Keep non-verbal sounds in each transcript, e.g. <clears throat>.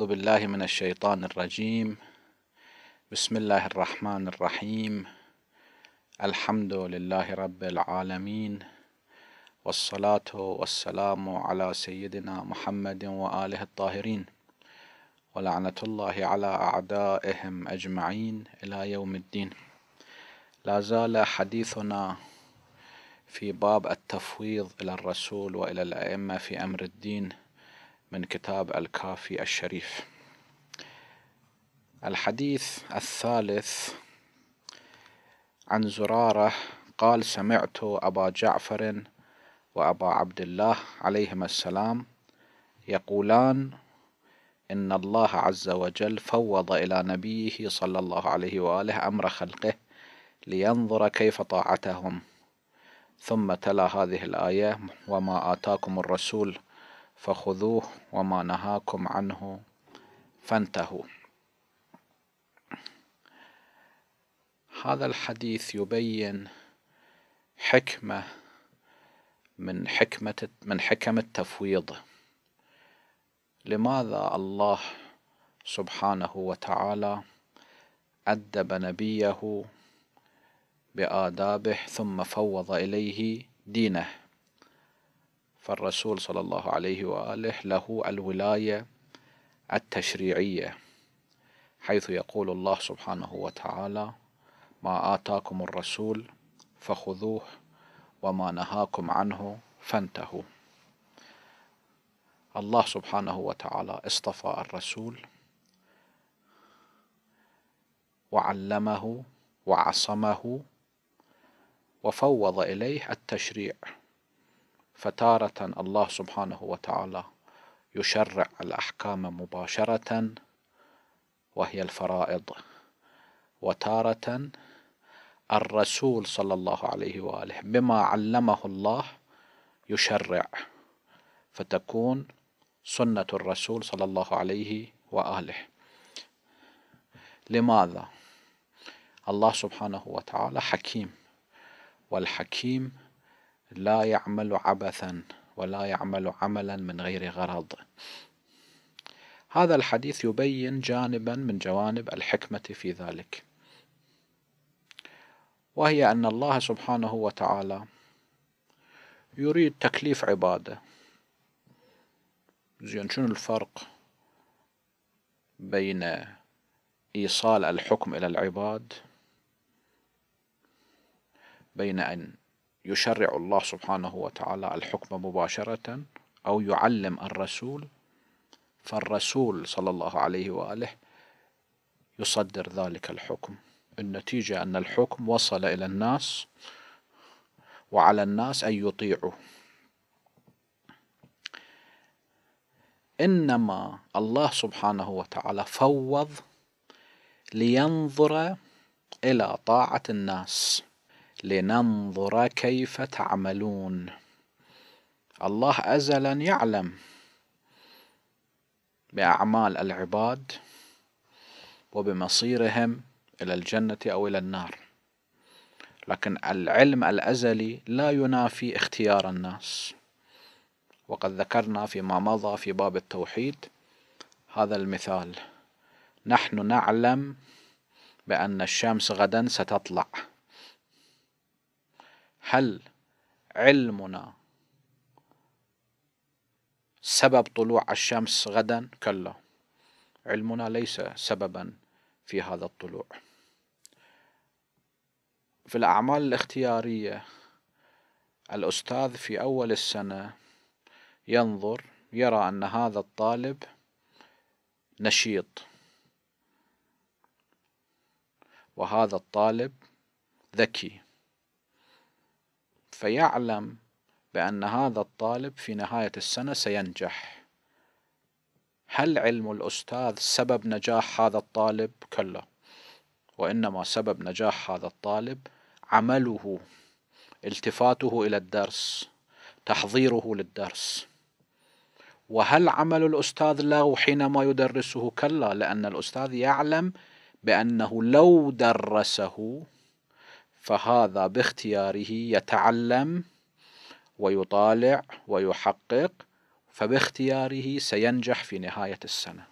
أعوذ بالله من الشيطان الرجيم بسم الله الرحمن الرحيم الحمد لله رب العالمين والصلاة والسلام على سيدنا محمد وآله الطاهرين ولعنة الله على أعدائهم أجمعين إلى يوم الدين لا زال حديثنا في باب التفويض إلى الرسول وإلى الأئمة في أمر الدين من كتاب الكافي الشريف الحديث الثالث عن زرارة قال سمعت أبا جعفر وأبا عبد الله عليهما السلام يقولان إن الله عز وجل فوض إلى نبيه صلى الله عليه وآله أمر خلقه لينظر كيف طاعتهم ثم تلا هذه الآية وما آتاكم الرسول فخذوه وما نهاكم عنه فانتهوا هذا الحديث يبين حكمة من حكمة من حكم التفويض لماذا الله سبحانه وتعالى أدب نبيه بآدابه ثم فوض إليه دينه فالرسول صلى الله عليه واله له الولايه التشريعيه حيث يقول الله سبحانه وتعالى ما آتاكم الرسول فخذوه وما نهاكم عنه فانتهوا الله سبحانه وتعالى اصطفى الرسول وعلمه وعصمه وفوض إليه التشريع فتارة الله سبحانه وتعالى يشرع الأحكام مباشرة وهي الفرائض وتارة الرسول صلى الله عليه وآله بما علمه الله يشرع فتكون سنة الرسول صلى الله عليه وآله لماذا؟ الله سبحانه وتعالى حكيم والحكيم لا يعمل عبثا ولا يعمل عملا من غير غرض هذا الحديث يبين جانبا من جوانب الحكمة في ذلك وهي أن الله سبحانه وتعالى يريد تكليف عباده زين شنو الفرق بين إيصال الحكم إلى العباد بين أن يشرع الله سبحانه وتعالى الحكم مباشرة أو يعلم الرسول فالرسول صلى الله عليه وآله يصدر ذلك الحكم النتيجة أن الحكم وصل إلى الناس وعلى الناس أن يطيعوا إنما الله سبحانه وتعالى فوض لينظر إلى طاعة الناس لننظر كيف تعملون الله أزلا يعلم بأعمال العباد وبمصيرهم إلى الجنة أو إلى النار لكن العلم الأزلي لا ينافي اختيار الناس وقد ذكرنا فيما مضى في باب التوحيد هذا المثال نحن نعلم بأن الشمس غدا ستطلع هل علمنا سبب طلوع الشمس غدا كلا علمنا ليس سببا في هذا الطلوع في الأعمال الاختيارية الأستاذ في أول السنة ينظر يرى أن هذا الطالب نشيط وهذا الطالب ذكي فيعلم بأن هذا الطالب في نهاية السنة سينجح هل علم الأستاذ سبب نجاح هذا الطالب؟ كلا وإنما سبب نجاح هذا الطالب عمله التفاته إلى الدرس تحضيره للدرس وهل عمل الأستاذ له حينما يدرسه؟ كلا لأن الأستاذ يعلم بأنه لو درسه فهذا باختياره يتعلم ويطالع ويحقق فباختياره سينجح في نهاية السنة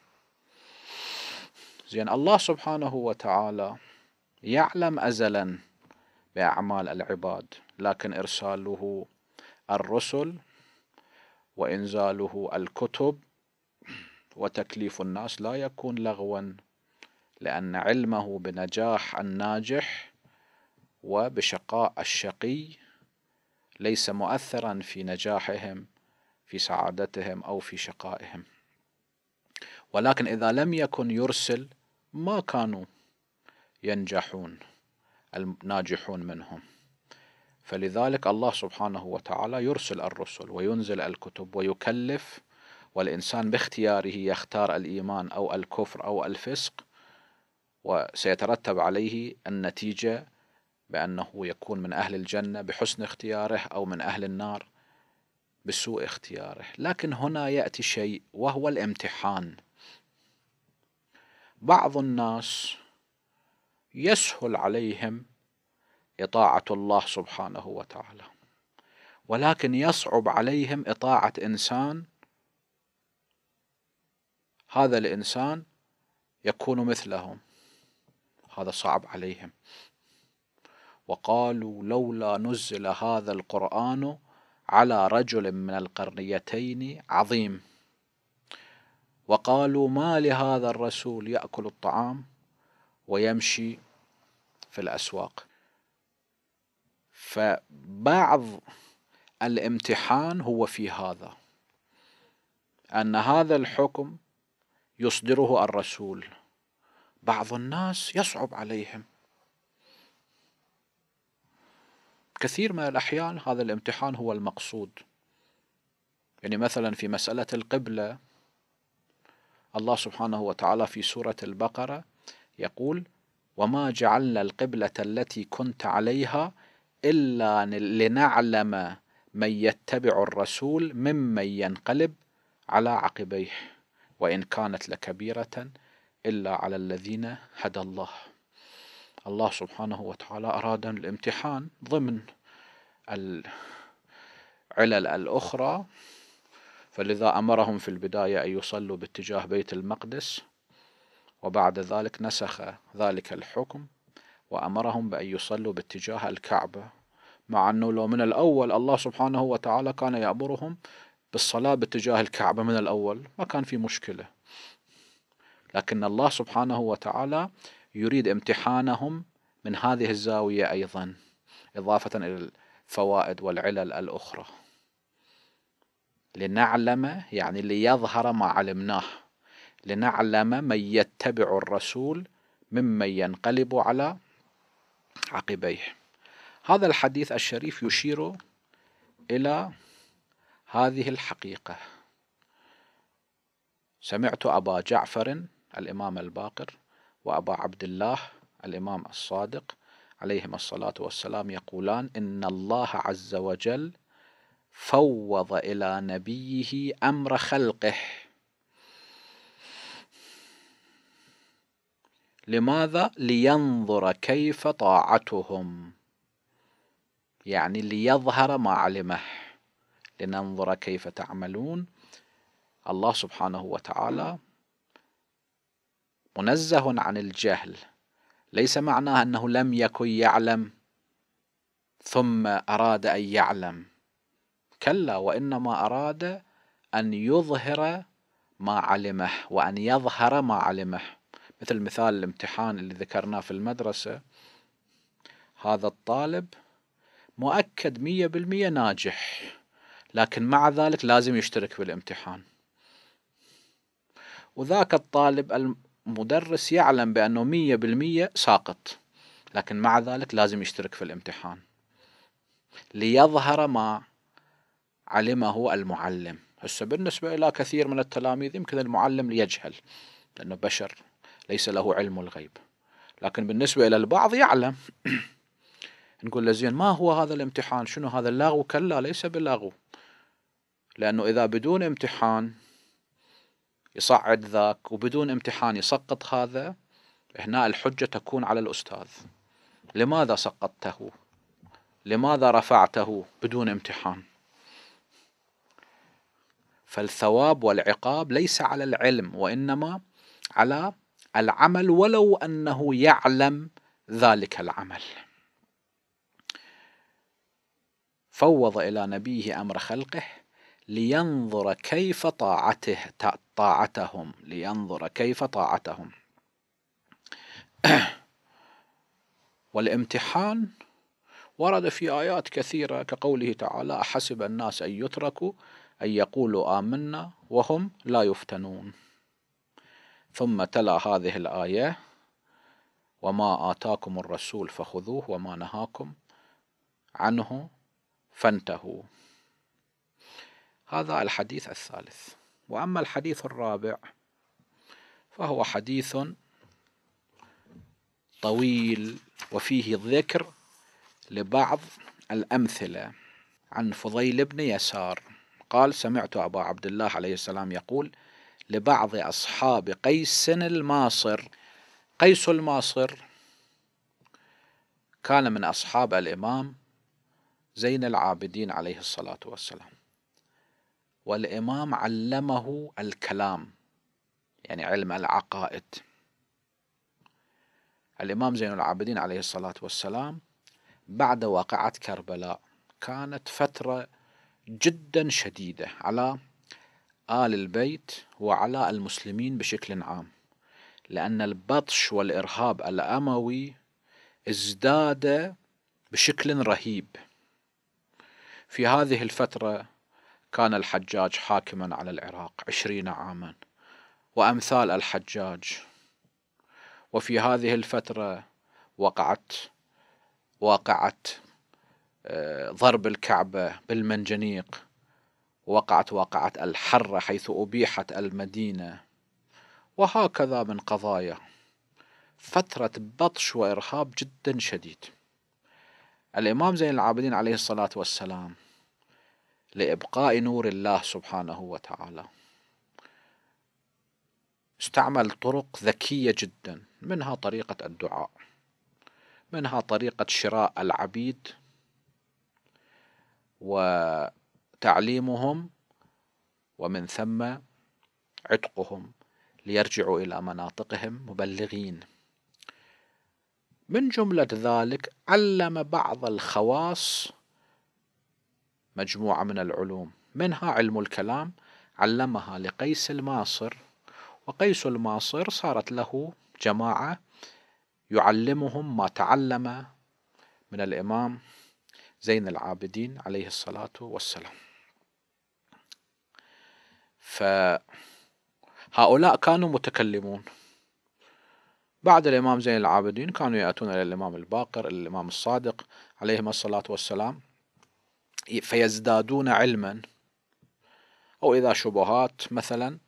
زين الله سبحانه وتعالى يعلم أزلا بأعمال العباد لكن إرساله الرسل وإنزاله الكتب وتكليف الناس لا يكون لغوا لأن علمه بنجاح الناجح وبشقاء الشقي ليس مؤثرا في نجاحهم في سعادتهم أو في شقائهم ولكن إذا لم يكن يرسل ما كانوا ينجحون الناجحون منهم فلذلك الله سبحانه وتعالى يرسل الرسل وينزل الكتب ويكلف والإنسان باختياره يختار الإيمان أو الكفر أو الفسق وسيترتب عليه النتيجة بأنه يكون من أهل الجنة بحسن اختياره أو من أهل النار بسوء اختياره لكن هنا يأتي شيء وهو الامتحان بعض الناس يسهل عليهم إطاعة الله سبحانه وتعالى ولكن يصعب عليهم إطاعة إنسان هذا الإنسان يكون مثلهم هذا صعب عليهم وقالوا لولا نزل هذا القرآن على رجل من القرنيتين عظيم وقالوا ما لهذا الرسول يأكل الطعام ويمشي في الأسواق فبعض الامتحان هو في هذا أن هذا الحكم يصدره الرسول بعض الناس يصعب عليهم كثير من الأحيان هذا الامتحان هو المقصود يعني مثلا في مسألة القبلة الله سبحانه وتعالى في سورة البقرة يقول وما جعلنا القبلة التي كنت عليها إلا لنعلم من يتبع الرسول ممن ينقلب على عقبيه وإن كانت لكبيرة إلا على الذين هدى الله الله سبحانه وتعالى أراد الامتحان ضمن العلل الأخرى فلذا أمرهم في البداية أن يصلوا باتجاه بيت المقدس وبعد ذلك نسخ ذلك الحكم وأمرهم بأن يصلوا باتجاه الكعبة مع أنه لو من الأول الله سبحانه وتعالى كان يأمرهم بالصلاة باتجاه الكعبة من الأول ما كان في مشكلة لكن الله سبحانه وتعالى يريد امتحانهم من هذه الزاوية أيضا إضافة إلى الفوائد والعلل الأخرى لنعلم يعني ليظهر ما علمناه لنعلم من يتبع الرسول ممن ينقلب على عقبيه هذا الحديث الشريف يشير إلى هذه الحقيقة سمعت أبا جعفر الإمام الباقر وأبا عبد الله الإمام الصادق عليهما الصلاة والسلام يقولان إن الله عز وجل فوض إلى نبيه أمر خلقه لماذا لينظر كيف طاعتهم يعني ليظهر ما علمه لننظر كيف تعملون الله سبحانه وتعالى منزه عن الجهل ليس معناه انه لم يكن يعلم ثم اراد ان يعلم كلا وانما اراد ان يظهر ما علمه وان يظهر ما علمه مثل مثال الامتحان اللي ذكرناه في المدرسه هذا الطالب مؤكد مية بالمية ناجح لكن مع ذلك لازم يشترك في الامتحان وذاك الطالب مدرس يعلم بأنه مية بالمية ساقط لكن مع ذلك لازم يشترك في الامتحان ليظهر ما علمه المعلم هسه بالنسبة إلى كثير من التلاميذ يمكن المعلم ليجهل لأنه بشر ليس له علم الغيب لكن بالنسبة إلى البعض يعلم <clears throat> نقول له زين ما هو هذا الامتحان شنو هذا اللغو كلا ليس بلغو لأنه إذا بدون امتحان يصعد ذاك وبدون امتحان يسقط هذا هنا الحجة تكون على الأستاذ لماذا سقطته لماذا رفعته بدون امتحان فالثواب والعقاب ليس على العلم وإنما على العمل ولو أنه يعلم ذلك العمل فوض إلى نبيه أمر خلقه لينظر كيف طاعته طاعتهم لينظر كيف طاعتهم <clears throat> والامتحان ورد في آيات كثيرة كقوله تعالى حسب الناس أن يتركوا أن يقولوا آمنا وهم لا يفتنون ثم تلا هذه الآية وما آتاكم الرسول فخذوه وما نهاكم عنه فانتهوا هذا الحديث الثالث وأما الحديث الرابع فهو حديث طويل وفيه ذكر لبعض الأمثلة عن فضيل بن يسار قال سمعت أبا عبد الله عليه السلام يقول لبعض أصحاب قيس الماصر قيس الماصر كان من أصحاب الإمام زين العابدين عليه الصلاة والسلام والإمام علمه الكلام يعني علم العقائد الإمام زين العابدين عليه الصلاة والسلام بعد واقعة كربلاء كانت فترة جدا شديدة على آل البيت وعلى المسلمين بشكل عام لأن البطش والإرهاب الأموي ازداد بشكل رهيب في هذه الفترة كان الحجاج حاكما على العراق عشرين عاما وأمثال الحجاج وفي هذه الفترة وقعت وقعت آه، ضرب الكعبة بالمنجنيق وقعت واقعة الحرة حيث أبيحت المدينة وهكذا من قضايا فترة بطش وإرهاب جدا شديد الإمام زين العابدين عليه الصلاة والسلام لإبقاء نور الله سبحانه وتعالى استعمل طرق ذكية جدا منها طريقة الدعاء منها طريقة شراء العبيد وتعليمهم ومن ثم عتقهم ليرجعوا إلى مناطقهم مبلغين من جملة ذلك علم بعض الخواص مجموعة من العلوم منها علم الكلام علمها لقيس الماصر وقيس الماصر صارت له جماعة يعلمهم ما تعلم من الإمام زين العابدين عليه الصلاة والسلام فهؤلاء كانوا متكلمون بعد الإمام زين العابدين كانوا يأتون إلى الإمام الباقر الإمام الصادق عليهما الصلاة والسلام فيزدادون علما أو إذا شبهات مثلا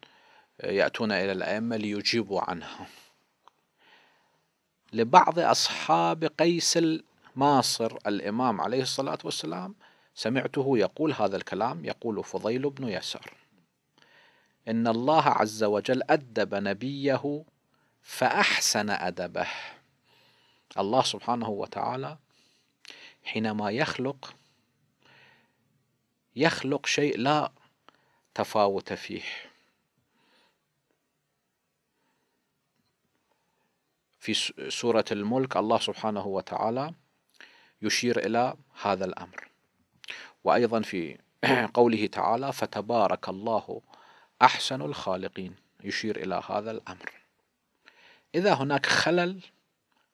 آه، يأتون إلى الأئمة ليجيبوا عنها لبعض أصحاب قيس الماصر الإمام عليه الصلاة والسلام سمعته يقول هذا الكلام يقول فضيل بن يسار إن الله عز وجل أدب نبيه فأحسن أدبه الله سبحانه وتعالى حينما يخلق يخلق شيء لا تفاوت فيه في سورة الملك الله سبحانه وتعالى يشير إلى هذا الأمر وأيضا في <clears throat> قوله تعالى فتبارك الله أحسن الخالقين يشير إلى هذا الأمر إذا هناك خلل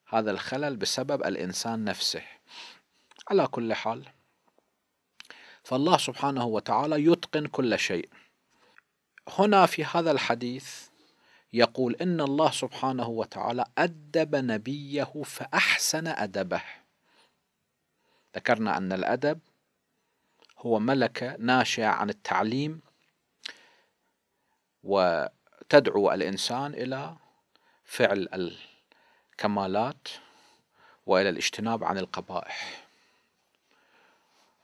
هذا الخلل بسبب الإنسان نفسه على كل حال فالله سبحانه وتعالى يتقن كل شيء هنا في هذا الحديث يقول ان الله سبحانه وتعالى ادب نبيه فاحسن ادبه ذكرنا ان الادب هو ملكه ناشئه عن التعليم وتدعو الانسان الى فعل الكمالات والى الاجتناب عن القبائح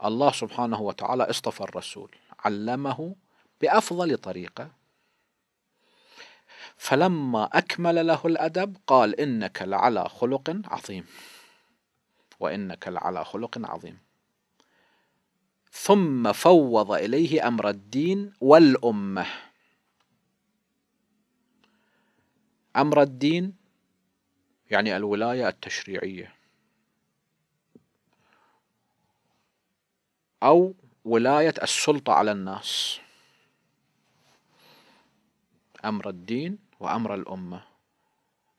الله سبحانه وتعالى اصطفى الرسول علمه بافضل طريقه فلما اكمل له الادب قال انك لعلى خلق عظيم وانك لعلى خلق عظيم ثم فوض اليه امر الدين والامه امر الدين يعني الولايه التشريعيه أو ولاية السلطة على الناس أمر الدين وأمر الأمة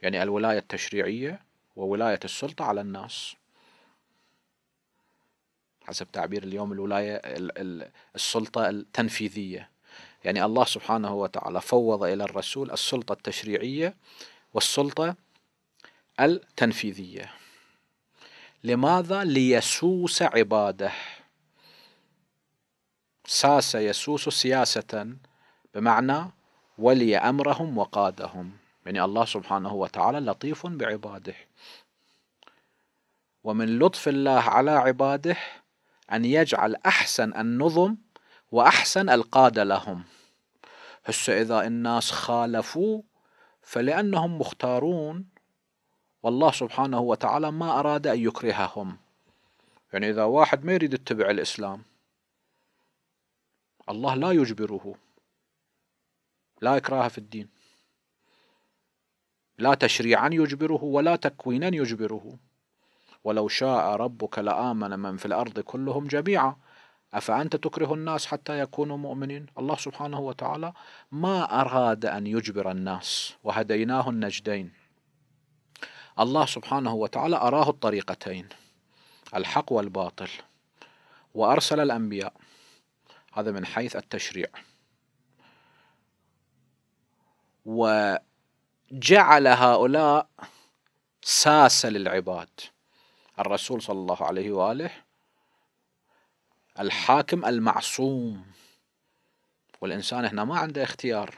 يعني الولاية التشريعية وولاية السلطة على الناس حسب تعبير اليوم الولاية السلطة التنفيذية يعني الله سبحانه وتعالى فوض إلى الرسول السلطة التشريعية والسلطة التنفيذية لماذا ليسوس عباده ساس يسوس سياسة بمعنى ولي أمرهم وقادهم يعني الله سبحانه وتعالى لطيف بعباده ومن لطف الله على عباده أن يجعل أحسن النظم وأحسن القادة لهم هسه إذا الناس خالفوا فلأنهم مختارون والله سبحانه وتعالى ما أراد أن يكرههم يعني إذا واحد ما يريد يتبع الإسلام الله لا يجبره لا إكراه في الدين لا تشريعا يجبره ولا تكوينا يجبره ولو شاء ربك لآمن من في الأرض كلهم جميعا أفأنت تكره الناس حتى يكونوا مؤمنين الله سبحانه وتعالى ما أراد أن يجبر الناس وهديناه النجدين الله سبحانه وتعالى أراه الطريقتين الحق والباطل وأرسل الأنبياء هذا من حيث التشريع وجعل هؤلاء ساسة للعباد الرسول صلى الله عليه وآله الحاكم المعصوم والإنسان هنا ما عنده اختيار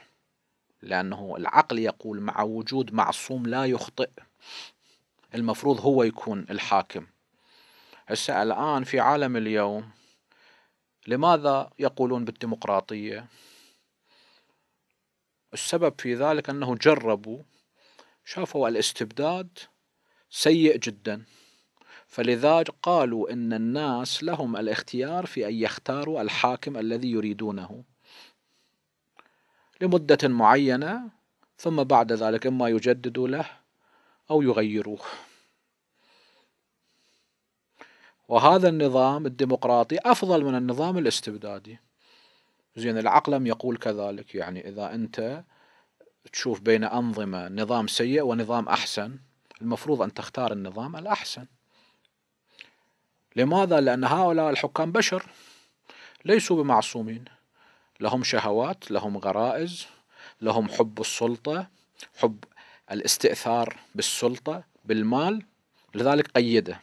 لأنه العقل يقول مع وجود معصوم لا يخطئ المفروض هو يكون الحاكم هسه الآن في عالم اليوم لماذا يقولون بالديمقراطية؟ السبب في ذلك أنه جربوا شافوا الاستبداد سيء جدا فلذا قالوا ان الناس لهم الاختيار في ان يختاروا الحاكم الذي يريدونه لمده معينه ثم بعد ذلك اما يجددوا له او يغيروه وهذا النظام الديمقراطي أفضل من النظام الاستبدادي زين العقلم يقول كذلك يعني إذا أنت تشوف بين أنظمة نظام سيء ونظام أحسن المفروض أن تختار النظام الأحسن لماذا؟ لأن هؤلاء الحكام بشر ليسوا بمعصومين لهم شهوات لهم غرائز لهم حب السلطة حب الاستئثار بالسلطة بالمال لذلك قيده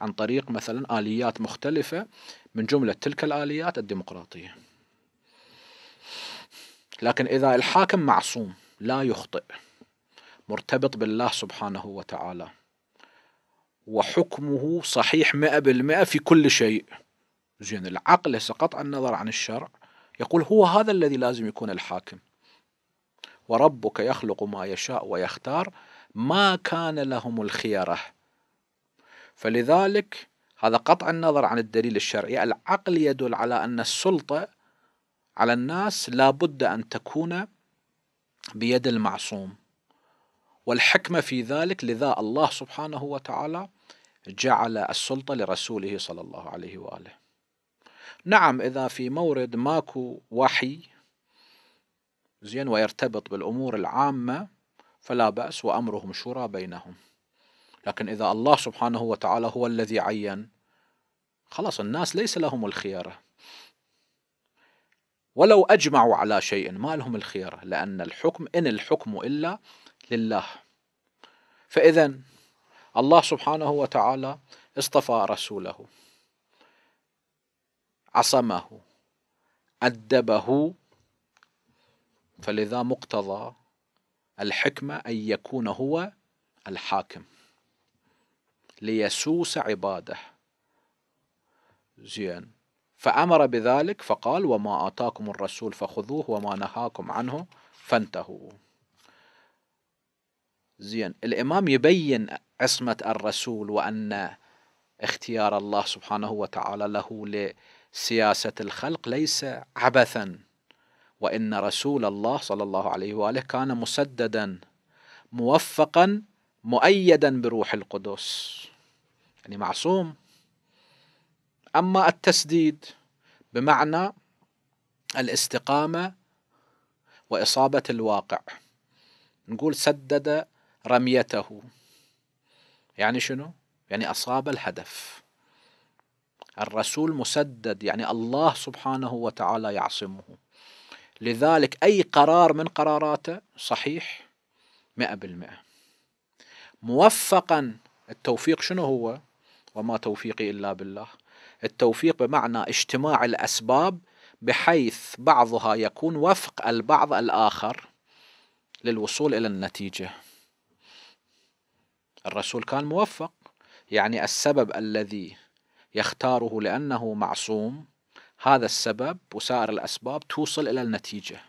عن طريق مثلا آليات مختلفة من جملة تلك الآليات الديمقراطية لكن إذا الحاكم معصوم لا يخطئ مرتبط بالله سبحانه وتعالى وحكمه صحيح مئة بالمئة في كل شيء زين العقل سقط النظر عن الشرع يقول هو هذا الذي لازم يكون الحاكم وربك يخلق ما يشاء ويختار ما كان لهم الخيره فلذلك هذا قطع النظر عن الدليل الشرعي العقل يدل على أن السلطة على الناس لا بد أن تكون بيد المعصوم والحكمة في ذلك لذا الله سبحانه وتعالى جعل السلطة لرسوله صلى الله عليه وآله نعم إذا في مورد ماكو وحي زين ويرتبط بالأمور العامة فلا بأس وأمرهم شورى بينهم لكن إذا الله سبحانه وتعالى هو الذي عين خلاص الناس ليس لهم الخيارة ولو أجمعوا على شيء ما لهم الخيارة لأن الحكم إن الحكم إلا لله فإذا الله سبحانه وتعالى اصطفى رسوله عصمه أدبه فلذا مقتضى الحكمة أن يكون هو الحاكم ليسوس عباده زين فأمر بذلك فقال وما آتاكم الرسول فخذوه وما نهاكم عنه فانتهوا زين الإمام يبين عصمة الرسول وأن اختيار الله سبحانه وتعالى له لسياسة الخلق ليس عبثا وإن رسول الله صلى الله عليه وآله كان مسددا موفقا مؤيدا بروح القدس يعني معصوم أما التسديد بمعنى الاستقامة وإصابة الواقع نقول سدد رميته يعني شنو؟ يعني أصاب الهدف الرسول مسدد يعني الله سبحانه وتعالى يعصمه لذلك أي قرار من قراراته صحيح مئة بالمئة موفقا التوفيق شنو هو وما توفيقي إلا بالله التوفيق بمعنى اجتماع الأسباب بحيث بعضها يكون وفق البعض الآخر للوصول إلى النتيجة الرسول كان موفق يعني السبب الذي يختاره لأنه معصوم هذا السبب وسائر الأسباب توصل إلى النتيجة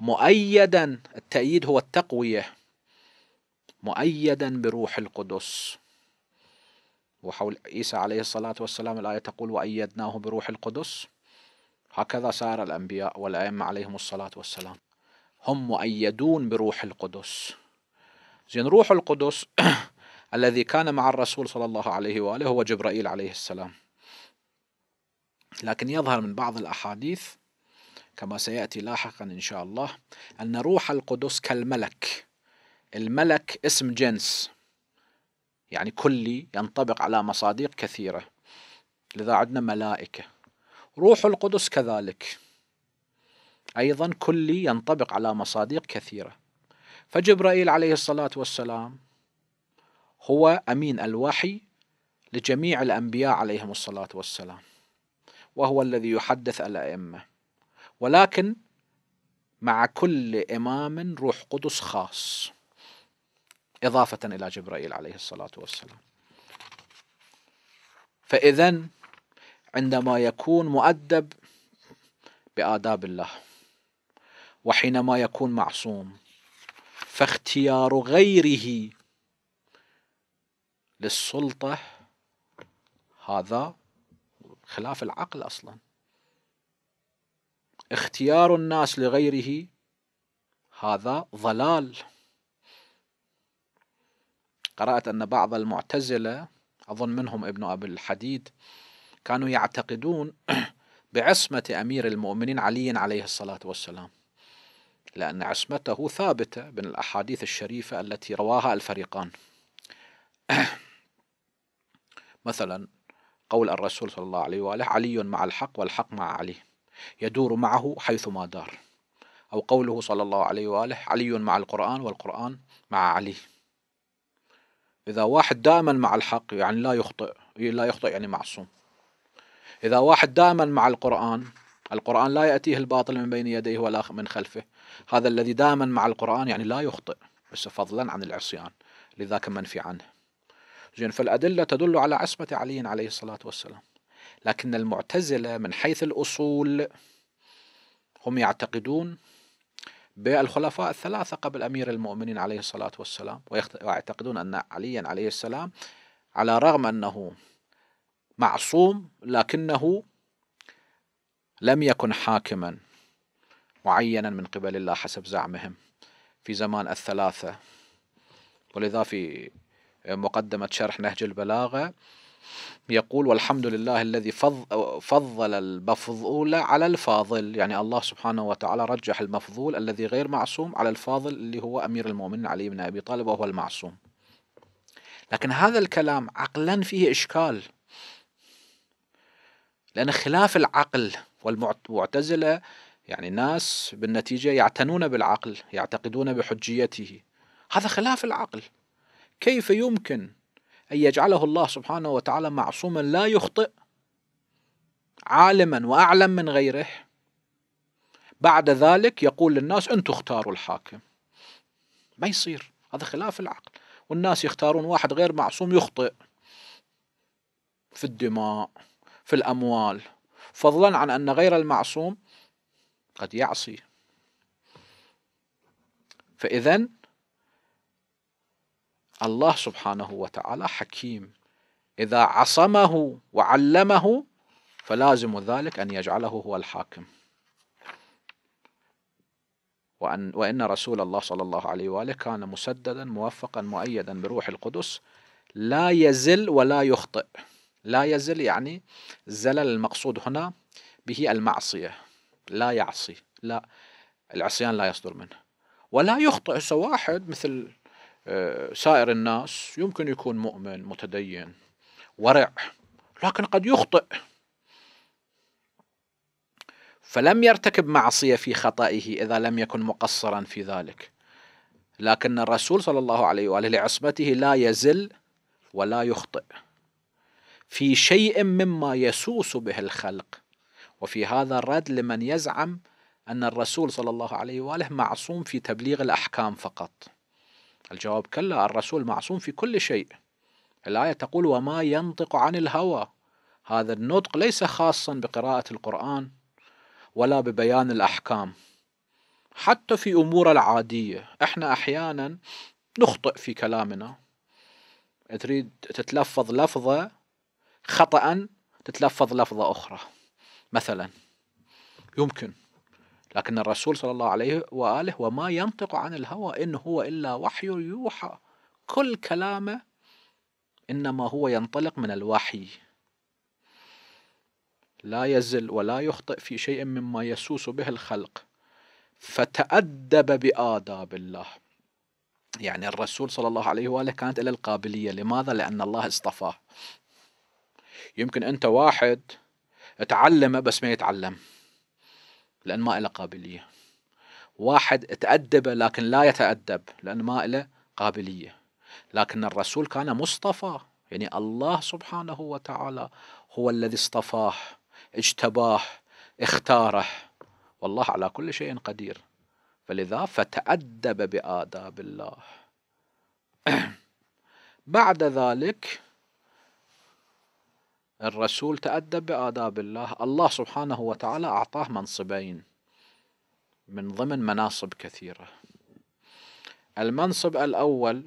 مؤيدا التأييد هو التقوية مؤيدا بروح القدس وحول عيسى عليه الصلاة والسلام الآية تقول وأيدناه بروح القدس هكذا سار الأنبياء والأئمة عليهم الصلاة والسلام هم مؤيدون بروح القدس زين روح القدس <clears throat> الذي كان مع الرسول صلى الله عليه وآله هو جبرائيل عليه السلام لكن يظهر من بعض الأحاديث كما سيأتي لاحقا إن شاء الله أن روح القدس كالملك الملك اسم جنس يعني كلي ينطبق على مصادق كثيرة لذا عندنا ملائكة روح القدس كذلك أيضا كلي ينطبق على مصادق كثيرة فجبرائيل عليه الصلاة والسلام هو أمين الوحي لجميع الأنبياء عليهم الصلاة والسلام وهو الذي يحدث الأئمة ولكن مع كل إمام روح قدس خاص إضافة إلى جبرائيل عليه الصلاة والسلام فإذا عندما يكون مؤدب بآداب الله وحينما يكون معصوم فاختيار غيره للسلطة هذا خلاف العقل أصلا اختيار الناس لغيره هذا ضلال قرأت أن بعض المعتزلة أظن منهم ابن أبي الحديد كانوا يعتقدون <clears throat> بعصمة أمير المؤمنين علي عليه الصلاة والسلام لأن عصمته ثابتة من الأحاديث الشريفة التي رواها الفريقان <clears throat> مثلا قول الرسول صلى الله عليه وآله علي مع الحق والحق مع علي يدور معه حيثما دار أو قوله صلى الله عليه وآله علي مع القرآن والقرآن مع علي إذا واحد دائما مع الحق يعني لا يخطئ لا يخطئ يعني معصوم إذا واحد دائما مع القرآن القرآن لا يأتيه الباطل من بين يديه ولا من خلفه هذا الذي دائما مع القرآن يعني لا يخطئ بس فضلا عن العصيان لذاك منفي عنه زين فالأدلة تدل على عصمة علي عليه الصلاة والسلام لكن المعتزلة من حيث الأصول هم يعتقدون بالخلفاء الثلاثة قبل أمير المؤمنين عليه الصلاة والسلام ويعتقدون أن عليا عليه السلام على رغم أنه معصوم لكنه لم يكن حاكما معينا من قبل الله حسب زعمهم في زمان الثلاثة ولذا في مقدمة شرح نهج البلاغة يقول والحمد لله الذي فضل المفضول على الفاضل يعني الله سبحانه وتعالى رجح المفضول الذي غير معصوم على الفاضل اللي هو أمير المؤمنين علي بن أبي طالب وهو المعصوم لكن هذا الكلام عقلا فيه إشكال لأن خلاف العقل والمعتزلة يعني ناس بالنتيجة يعتنون بالعقل يعتقدون بحجيته هذا خلاف العقل كيف يمكن أن يجعله الله سبحانه وتعالى معصوما لا يخطئ عالما وأعلم من غيره بعد ذلك يقول للناس أنتم اختاروا الحاكم ما يصير هذا خلاف العقل والناس يختارون واحد غير معصوم يخطئ في الدماء في الأموال فضلا عن أن غير المعصوم قد يعصي فإذا الله سبحانه وتعالى حكيم إذا عصمه وعلمه فلازم ذلك أن يجعله هو الحاكم وأن وإن رسول الله صلى الله عليه وآله كان مسددا موفقا مؤيدا بروح القدس لا يزل ولا يخطئ لا يزل يعني زلل المقصود هنا به المعصية لا يعصي لا العصيان لا يصدر منه ولا يخطئ سواحد مثل آه، سائر الناس يمكن يكون مؤمن متدين ورع لكن قد يخطئ فلم يرتكب معصيه في خطئه اذا لم يكن مقصرا في ذلك لكن الرسول صلى الله عليه واله لعصمته لا يزل ولا يخطئ في شيء مما يسوس به الخلق وفي هذا الرد لمن يزعم ان الرسول صلى الله عليه واله معصوم في تبليغ الاحكام فقط الجواب كلا الرسول معصوم في كل شيء الآية تقول وما ينطق عن الهوى هذا النطق ليس خاصا بقراءة القرآن ولا ببيان الأحكام حتى في أمور العادية احنا أحيانا نخطئ في كلامنا تريد تتلفظ لفظة خطأ تتلفظ لفظة أخرى مثلا يمكن لكن الرسول صلى الله عليه وآله وما ينطق عن الهوى إن هو إلا وحي يوحى كل كلامه إنما هو ينطلق من الوحي لا يزل ولا يخطئ في شيء مما يسوس به الخلق فتأدب بآداب الله يعني الرسول صلى الله عليه وآله كانت له القابلية لماذا؟ لأن الله اصطفاه يمكن أنت واحد تعلمه بس ما يتعلم لأن ما له قابلية واحد تأدب لكن لا يتأدب لأن ما له قابلية لكن الرسول كان مصطفى يعني الله سبحانه وتعالى هو الذي اصطفاه اجتباه اختاره والله على كل شيء قدير فلذا فتأدب بآداب الله <clears throat> بعد ذلك الرسول تأدب بآداب الله الله سبحانه وتعالى أعطاه منصبين من ضمن مناصب كثيرة المنصب الأول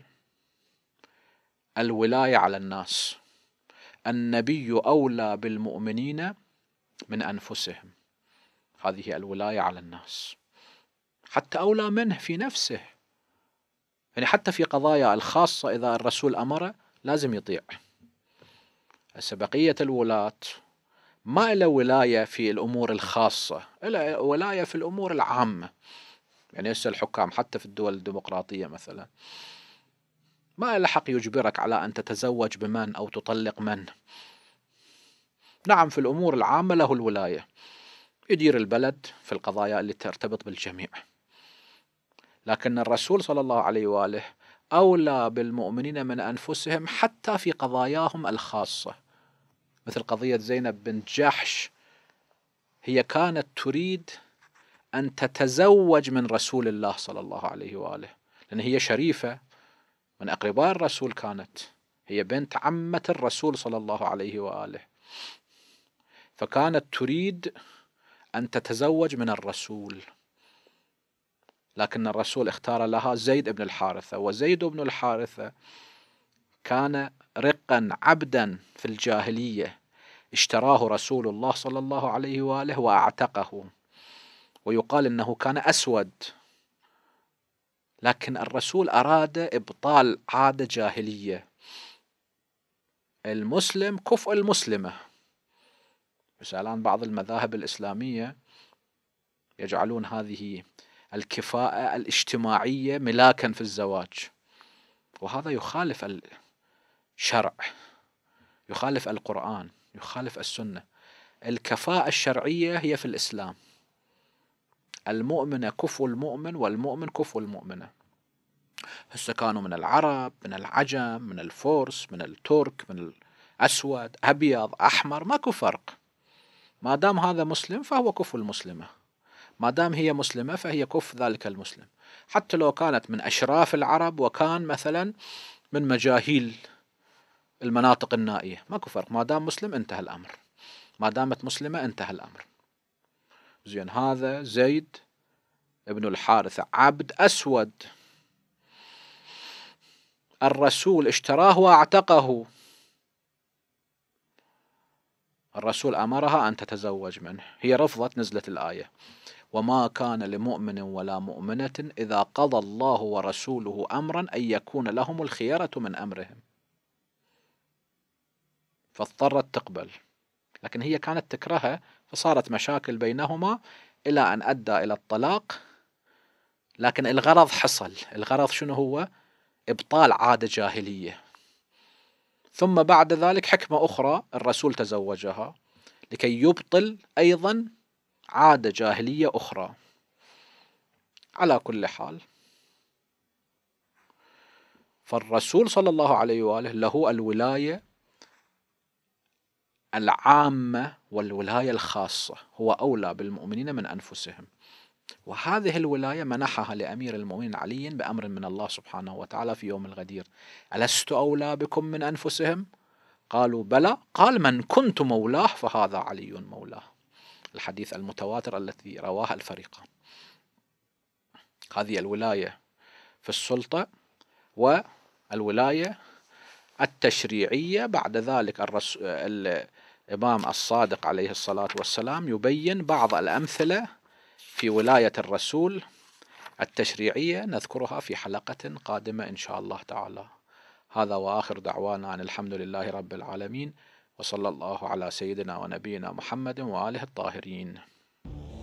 الولاية على الناس النبي أولى بالمؤمنين من أنفسهم هذه الولاية على الناس حتى أولى منه في نفسه يعني حتى في قضايا الخاصة إذا الرسول أمره لازم يطيع هسه بقية الولاة ما له ولاية في الأمور الخاصة له ولاية في الأمور العامة يعني هسه الحكام حتى في الدول الديمقراطية مثلا ما له حق يجبرك على أن تتزوج بمن أو تطلق من نعم في الأمور العامة له الولاية يدير البلد في القضايا اللي ترتبط بالجميع لكن الرسول صلى الله عليه وآله أولى بالمؤمنين من أنفسهم حتى في قضاياهم الخاصة مثل قضية زينب بنت جحش هي كانت تريد أن تتزوج من رسول الله صلى الله عليه وآله لأن هي شريفة من أقرباء الرسول كانت هي بنت عمة الرسول صلى الله عليه وآله فكانت تريد أن تتزوج من الرسول لكن الرسول اختار لها زيد بن الحارثة وزيد بن الحارثة كان رقا عبدا في الجاهلية اشتراه رسول الله صلى الله عليه وآله وأعتقه ويقال أنه كان أسود لكن الرسول أراد إبطال عادة جاهلية المسلم كفء المسلمة بس الآن بعض المذاهب الإسلامية يجعلون هذه الكفاءة الاجتماعية ملاكا في الزواج وهذا يخالف شرع يخالف القرآن يخالف السنة الكفاءة الشرعية هي في الإسلام المؤمنة كفو المؤمن والمؤمن كفو المؤمنة هسه كانوا من العرب من العجم من الفرس من الترك من الأسود أبيض أحمر ماكو فرق ما دام هذا مسلم فهو كفو المسلمة ما دام هي مسلمة فهي كف ذلك المسلم حتى لو كانت من أشراف العرب وكان مثلا من مجاهيل المناطق النائيه ماكو فرق ما دام مسلم انتهى الامر ما دامت مسلمه انتهى الامر زين هذا زيد ابن الحارث عبد اسود الرسول اشتراه واعتقه الرسول امرها ان تتزوج منه هي رفضت نزلت الايه وما كان لمؤمن ولا مؤمنه اذا قضى الله ورسوله امرا ان يكون لهم الخيره من امرهم فاضطرت تقبل لكن هي كانت تكرهه فصارت مشاكل بينهما إلى أن أدى إلى الطلاق لكن الغرض حصل الغرض شنو هو إبطال عادة جاهلية ثم بعد ذلك حكمة أخرى الرسول تزوجها لكي يبطل أيضا عادة جاهلية أخرى على كل حال فالرسول صلى الله عليه وآله له الولاية العامة والولاية الخاصة هو أولى بالمؤمنين من أنفسهم وهذه الولاية منحها لأمير المؤمنين علي بأمر من الله سبحانه وتعالى في يوم الغدير ألست أولى بكم من أنفسهم؟ قالوا بلى قال من كنت مولاه فهذا علي مولاه الحديث المتواتر الذي رواه الفريقان هذه الولاية في السلطة والولاية التشريعية بعد ذلك الرس... الإمام الصادق عليه الصلاة والسلام يبين بعض الأمثلة في ولاية الرسول التشريعية نذكرها في حلقة قادمة إن شاء الله تعالى هذا وآخر دعوانا عن الحمد لله رب العالمين وصلى الله على سيدنا ونبينا محمد وآله الطاهرين Thank you.